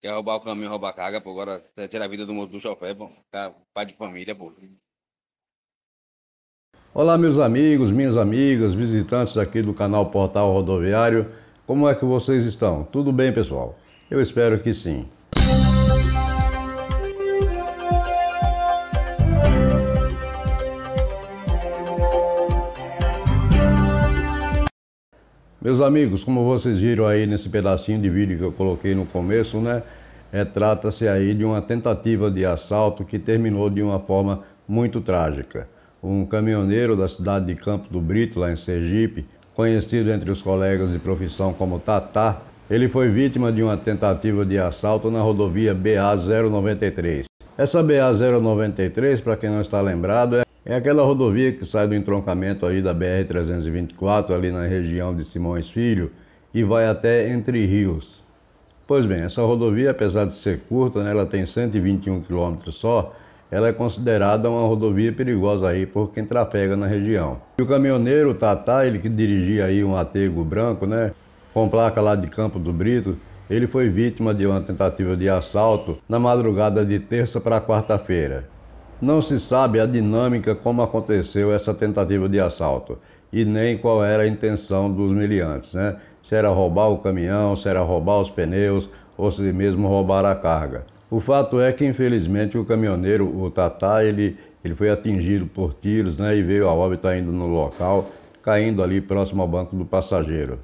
Quer roubar o caminho, roubar a carga, pô. Agora tirar a vida do, do chofer, pô. Tá, pai de família, pô. Olá, meus amigos, minhas amigas, visitantes aqui do canal Portal Rodoviário. Como é que vocês estão? Tudo bem, pessoal? Eu espero que sim. Meus amigos, como vocês viram aí nesse pedacinho de vídeo que eu coloquei no começo, né? É, Trata-se aí de uma tentativa de assalto que terminou de uma forma muito trágica. Um caminhoneiro da cidade de Campo do Brito, lá em Sergipe, conhecido entre os colegas de profissão como Tatá, ele foi vítima de uma tentativa de assalto na rodovia BA-093. Essa BA-093, para quem não está lembrado, é é aquela rodovia que sai do entroncamento aí da BR-324, ali na região de Simões Filho, e vai até Entre Rios. Pois bem, essa rodovia, apesar de ser curta, né, ela tem 121 km só, ela é considerada uma rodovia perigosa aí por quem trafega na região. E o caminhoneiro Tata, ele que dirigia aí um atego branco, né, com placa lá de Campo do Brito, ele foi vítima de uma tentativa de assalto na madrugada de terça para quarta-feira. Não se sabe a dinâmica como aconteceu essa tentativa de assalto e nem qual era a intenção dos miliantes, né? Se era roubar o caminhão, se era roubar os pneus ou se mesmo roubar a carga. O fato é que infelizmente o caminhoneiro, o Tatá, ele, ele foi atingido por tiros, né? E veio a óbito ainda no local, caindo ali próximo ao banco do passageiro.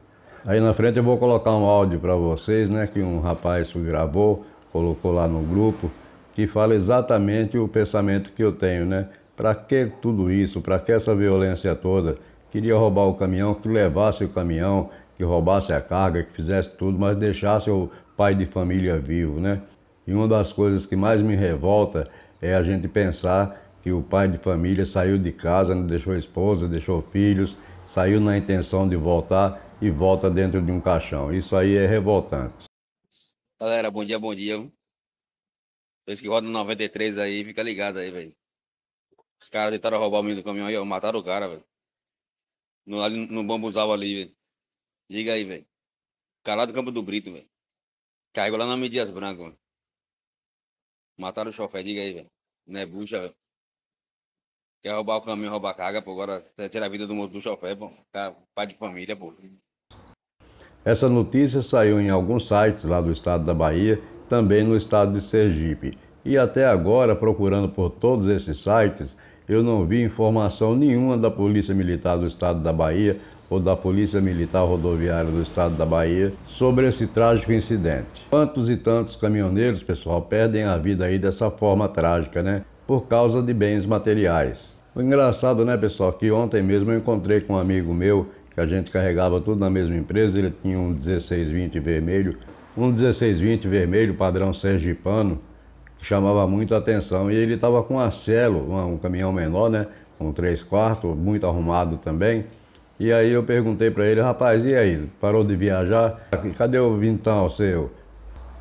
Aí na frente eu vou colocar um áudio para vocês, né? Que um rapaz gravou, colocou lá no grupo que fala exatamente o pensamento que eu tenho, né? Para que tudo isso? Para que essa violência toda? Queria roubar o caminhão, que levasse o caminhão, que roubasse a carga, que fizesse tudo, mas deixasse o pai de família vivo, né? E uma das coisas que mais me revolta é a gente pensar que o pai de família saiu de casa, né? deixou esposa, deixou filhos, saiu na intenção de voltar e volta dentro de um caixão. Isso aí é revoltante. Galera, bom dia, bom dia. Vocês que roda 93 aí, fica ligado aí, velho. Os caras tentaram roubar o menino do caminhão aí, ó, mataram o cara, velho. No, ali, no bambuzal ali, velho. Liga aí, velho. calado Campo do Brito, velho. Caiu lá na Medias Branco, velho. Mataram o chofer, diga aí, velho. Não é bucha, velho. Quer roubar o caminhão, roubar a carga, pô. Agora tira a vida do, do chofer, pô. Tá pai de família, pô. Essa notícia saiu em alguns sites lá do estado da Bahia também no estado de Sergipe. E até agora, procurando por todos esses sites, eu não vi informação nenhuma da Polícia Militar do Estado da Bahia ou da Polícia Militar Rodoviária do Estado da Bahia sobre esse trágico incidente. Quantos e tantos caminhoneiros, pessoal, perdem a vida aí dessa forma trágica, né? Por causa de bens materiais. O engraçado, né, pessoal, que ontem mesmo eu encontrei com um amigo meu que a gente carregava tudo na mesma empresa, ele tinha um 1620 vermelho um 1620 vermelho, padrão sergipano, que chamava muito a atenção. E ele estava com a Celo, um caminhão menor, né? Com três quartos, muito arrumado também. E aí eu perguntei para ele, rapaz, e aí, parou de viajar? Cadê o vintão seu?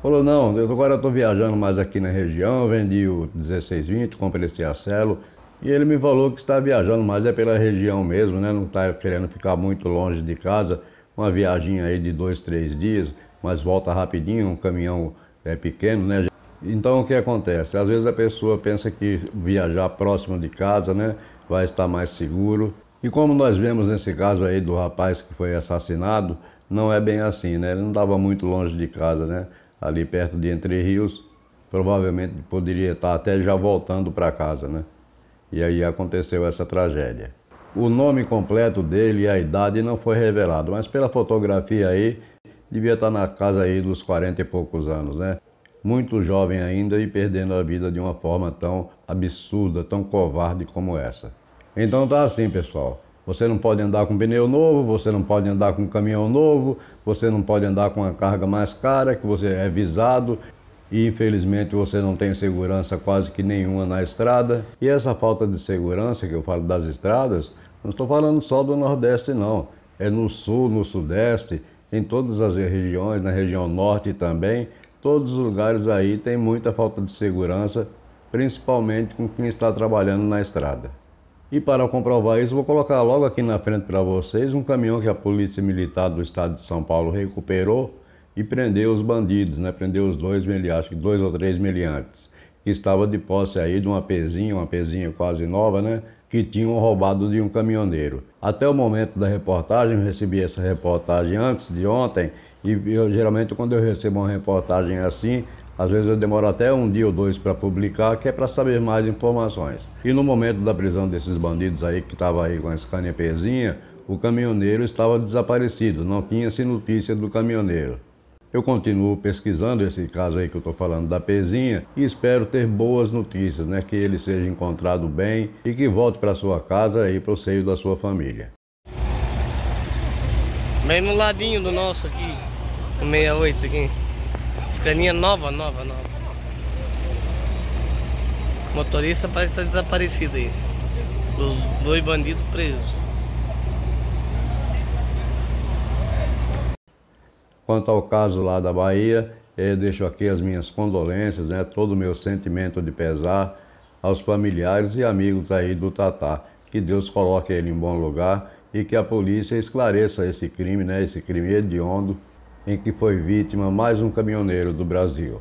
Falou, não, eu, agora eu estou viajando mais aqui na região, vendi o 1620, comprei esse acelo. E ele me falou que está viajando mais é pela região mesmo, né? Não está querendo ficar muito longe de casa. Uma viagem aí de dois, três dias mas volta rapidinho, um caminhão é pequeno, né? Então o que acontece? Às vezes a pessoa pensa que viajar próximo de casa, né, vai estar mais seguro. E como nós vemos nesse caso aí do rapaz que foi assassinado, não é bem assim, né? Ele não estava muito longe de casa, né? Ali perto de Entre Rios, provavelmente poderia estar até já voltando para casa, né? E aí aconteceu essa tragédia. O nome completo dele e a idade não foi revelado, mas pela fotografia aí devia estar na casa aí dos 40 e poucos anos, né? Muito jovem ainda e perdendo a vida de uma forma tão absurda, tão covarde como essa. Então tá assim, pessoal. Você não pode andar com pneu novo, você não pode andar com caminhão novo, você não pode andar com a carga mais cara, que você é visado e infelizmente você não tem segurança quase que nenhuma na estrada. E essa falta de segurança que eu falo das estradas, não estou falando só do Nordeste não, é no Sul, no Sudeste, em todas as regiões, na região norte também, todos os lugares aí tem muita falta de segurança, principalmente com quem está trabalhando na estrada. E para comprovar isso, vou colocar logo aqui na frente para vocês um caminhão que a Polícia Militar do Estado de São Paulo recuperou e prendeu os bandidos, né? Prendeu os dois, acho que dois ou três miliantes que estava de posse aí de uma pezinha, uma pezinha quase nova, né? que tinham roubado de um caminhoneiro. Até o momento da reportagem, eu recebi essa reportagem antes de ontem, e eu, geralmente quando eu recebo uma reportagem assim, às vezes eu demoro até um dia ou dois para publicar, que é para saber mais informações. E no momento da prisão desses bandidos aí, que estava aí com a Scania o caminhoneiro estava desaparecido, não tinha-se notícia do caminhoneiro. Eu continuo pesquisando esse caso aí que eu estou falando da Pezinha e espero ter boas notícias, né? Que ele seja encontrado bem e que volte para sua casa e para o seio da sua família. Bem no ladinho do nosso aqui, o 68 aqui. Escaninha nova, nova, nova. O motorista parece estar tá desaparecido aí. Os dois bandidos presos. Quanto ao caso lá da Bahia, deixo aqui as minhas condolências, né, todo o meu sentimento de pesar aos familiares e amigos aí do Tatá. Que Deus coloque ele em bom lugar e que a polícia esclareça esse crime, né, esse crime hediondo em que foi vítima mais um caminhoneiro do Brasil.